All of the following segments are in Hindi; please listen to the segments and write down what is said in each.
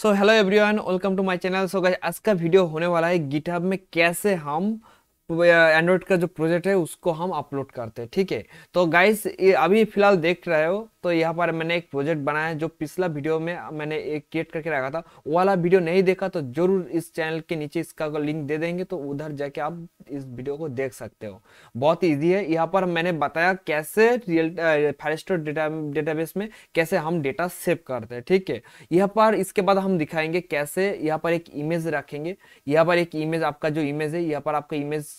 so hello everyone welcome to my channel so guys आज का वीडियो होने वाला है गिटहब में कैसे हम एंड्रॉइड तो का जो प्रोजेक्ट है उसको हम अपलोड करते हैं ठीक है तो गाइस अभी फिलहाल देख रहे हो तो यहाँ पर मैंने एक प्रोजेक्ट बनाया है जो पिछला वीडियो में मैंने एक क्रिएट करके रखा था वो वाला वीडियो नहीं देखा तो जरूर इस चैनल के नीचे इसका लिंक दे देंगे तो उधर जाके आप इस वीडियो को देख सकते हो बहुत ईजी है यहाँ पर मैंने बताया कैसे रियल फारेस्टर डेटा डेटाबेस में कैसे हम डेटा सेव करते हैं ठीक है यहाँ पर इसके बाद हम दिखाएंगे कैसे यहाँ पर एक इमेज रखेंगे यहाँ पर एक इमेज आपका जो इमेज है यहाँ पर आपका इमेज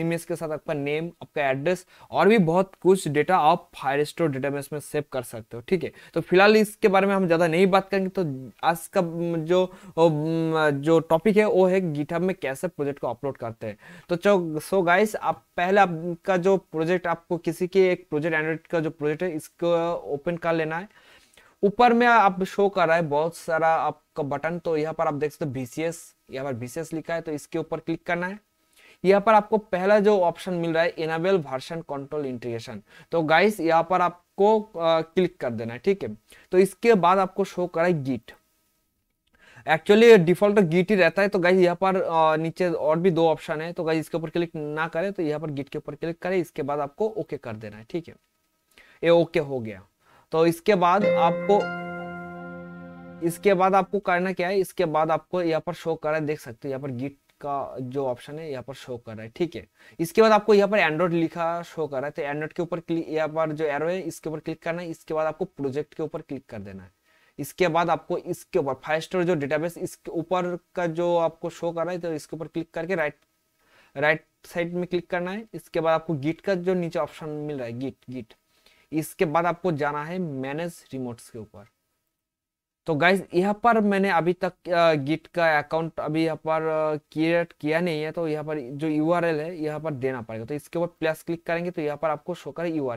इमेज के साथ आपका नेम आपका एड्रेस और भी बहुत कुछ डेटा आप फायर स्टोर डेटाबेस में सेव कर सकते हो ठीक है तो फिलहाल इसके बारे में हम ज़्यादा नहीं बात करेंगे तो आज का जो जो टॉपिक है वो है गिटहब में कैसे प्रोजेक्ट को अपलोड करते हैं तो चो सो गाइस आप पहले आपका जो प्रोजेक्ट आपको किसी के एक प्रोजेक्ट एंड्रॉइड का जो प्रोजेक्ट है इसको ओपन कर लेना है ऊपर में आप शो कर रहा है बहुत सारा आपका बटन तो यहाँ पर आप देख सकते हो बीसीएस यहाँ पर वीसीएस लिखा है तो इसके ऊपर क्लिक करना है यहाँ पर आपको पहला जो ऑप्शन मिल रहा है इनाबल वर्सन कंट्रोल इंटीग्रेशन तो गाइस यहाँ पर आपको क्लिक कर देना है ठीक है तो इसके बाद आपको शो करा गिट एक्चुअली डिफॉल्ट गिट ही रहता है तो गाइज यहाँ पर नीचे और भी दो ऑप्शन है तो गाइज इसके ऊपर क्लिक ना करें तो यहाँ पर गिट के ऊपर क्लिक करें इसके बाद आपको ओके कर देना है ठीक है ये ओके हो गया तो इसके बाद आपको इसके बाद आपको करना क्या है इसके बाद आपको यहाँ पर शो करा देख सकते हो यहाँ पर गिट का जो ऑप्शन है यहाँ पर शो कर रहा है ठीक है इसके बाद आपको यहाँ पर एंड्रॉइड लिखा शो कर रहा है तो एंड्रॉइड के ऊपर यहाँ पर जो एरो है इसके ऊपर क्लिक करना है इसके बाद आपको प्रोजेक्ट के ऊपर क्लिक कर देना है इसके बाद आपको इसके ऊपर फाइव स्टोर जो डेटाबेस इसके ऊपर का जो आपको शो कर रहा है तो इसके ऊपर क्लिक करके राइट राइट साइड में क्लिक करना है इसके बाद आपको गिट का जो नीचे ऑप्शन मिल रहा है गिट गिट इसके बाद आपको जाना है मैनेज रिमोट्स के ऊपर तो गाइज यहाँ पर मैंने अभी तक गिट का अकाउंट अभी यहाँ पर क्रिएट किया नहीं है तो यहाँ पर जो यू है यहाँ पर देना पड़ेगा तो इसके ऊपर प्लस क्लिक करेंगे तो यहाँ पर आपको शो कर यू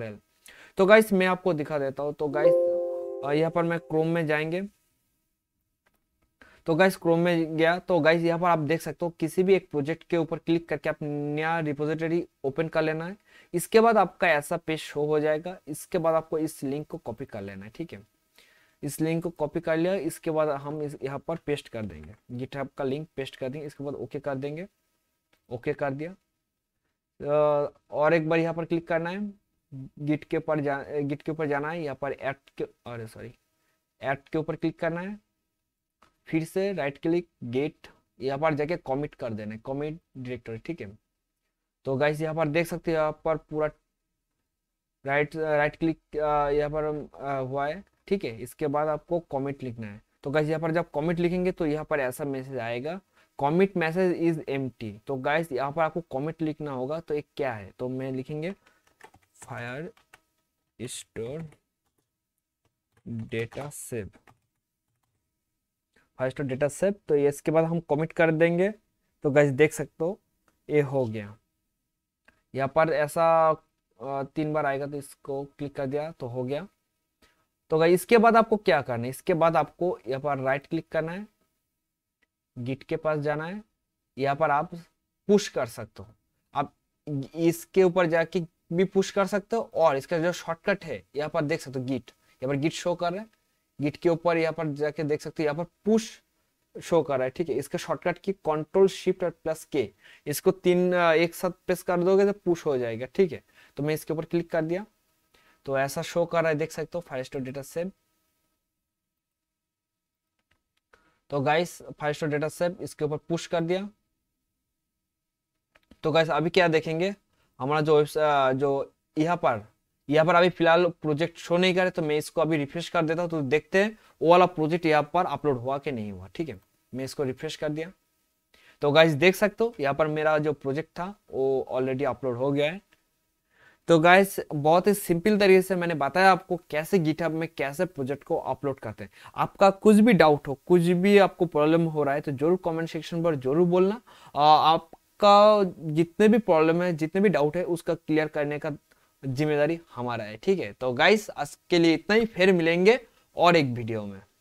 तो गाइज मैं आपको दिखा देता हूँ तो गाइज यहाँ पर मैं क्रोम में जाएंगे तो गाइस क्रोम में गया तो गाइस यहाँ पर आप देख सकते हो किसी भी एक प्रोजेक्ट के ऊपर क्लिक करके आप नया रिपोजिटरी ओपन कर लेना है इसके बाद आपका ऐसा पेज शो हो जाएगा इसके बाद आपको इस लिंक को कॉपी कर लेना है ठीक है इस लिंक को कॉपी कर लिया इसके बाद हम इस यहाँ पर पेस्ट कर देंगे गिटहब का लिंक पेस्ट कर देंगे इसके बाद ओके कर देंगे ओके कर दिया और एक बार यहाँ पर क्लिक करना है गिट के ऊपर जा गिट के ऊपर जाना है यहाँ पर एट के अरे सॉरी एट के ऊपर क्लिक करना है फिर से राइट क्लिक गेट यहाँ पर जाके कॉमिट कर देना है कॉमिट डिरेक्टर ठीक है तो गाइस यहाँ पर देख सकते हो यहाँ पर पूरा राइट राइट क्लिक यहाँ पर हुआ है ठीक है इसके बाद आपको कॉमिट लिखना है तो गाइज यहाँ पर जब कॉमिट लिखेंगे तो यहाँ पर ऐसा मैसेज आएगा कॉमिट मैसेज इज एम तो गाइज यहाँ पर आपको कॉमिट लिखना होगा तो एक क्या है तो मैं लिखेंगे Firestore data save Firestore data save तो ये इसके बाद हम कॉमिट कर देंगे तो गाइज देख सकते हो ये हो गया यहाँ पर ऐसा तीन बार आएगा तो इसको क्लिक कर दिया तो हो गया तो गाइस इसके बाद आपको क्या करना है इसके बाद आपको यहाँ पर राइट क्लिक करना है गिट के पास जाना है यहाँ पर आप पुश कर सकते हो आप इसके ऊपर जाके भी पुश कर सकते हो और इसका जो शॉर्टकट है यहाँ पर देख सकते हो गिट यहाँ पर गिट शो कर रहे हैं गिट के ऊपर यहाँ पर जाके देख सकते हो यहाँ पर पुश शो कर रहा है ठीक है इसका शॉर्टकट की कंट्रोल शिफ्ट और प्लस के इसको तीन एक साथ प्रेस कर दोगे तो पुश हो जाएगा ठीक है तो मैं इसके ऊपर क्लिक कर दिया तो ऐसा शो कर रहा है देख सकते हो फाइव स्टोर डेटा सेव तो guys five store data save इसके ऊपर पुश कर दिया तो गाइस अभी क्या देखेंगे हमारा जो जो यहाँ पर यहाँ पर अभी फिलहाल प्रोजेक्ट शो नहीं करे तो मैं इसको अभी रिफ्रेश कर देता हूँ तो देखते हैं वो वाला प्रोजेक्ट यहाँ पर अपलोड हुआ कि नहीं हुआ ठीक है मैं इसको रिफ्रेश कर दिया तो गाइज देख सकते हो यहाँ पर मेरा जो प्रोजेक्ट था वो ऑलरेडी अपलोड हो गया है तो गाइस बहुत ही सिंपल तरीके से मैंने बताया आपको कैसे गिटअप में कैसे प्रोजेक्ट को अपलोड करते हैं आपका कुछ भी डाउट हो कुछ भी आपको प्रॉब्लम हो रहा है तो जरूर कमेंट सेक्शन पर जरूर बोलना आपका जितने भी प्रॉब्लम है जितने भी डाउट है उसका क्लियर करने का जिम्मेदारी हमारा है ठीक है तो गाइस आज के लिए इतना ही फिर मिलेंगे और एक वीडियो में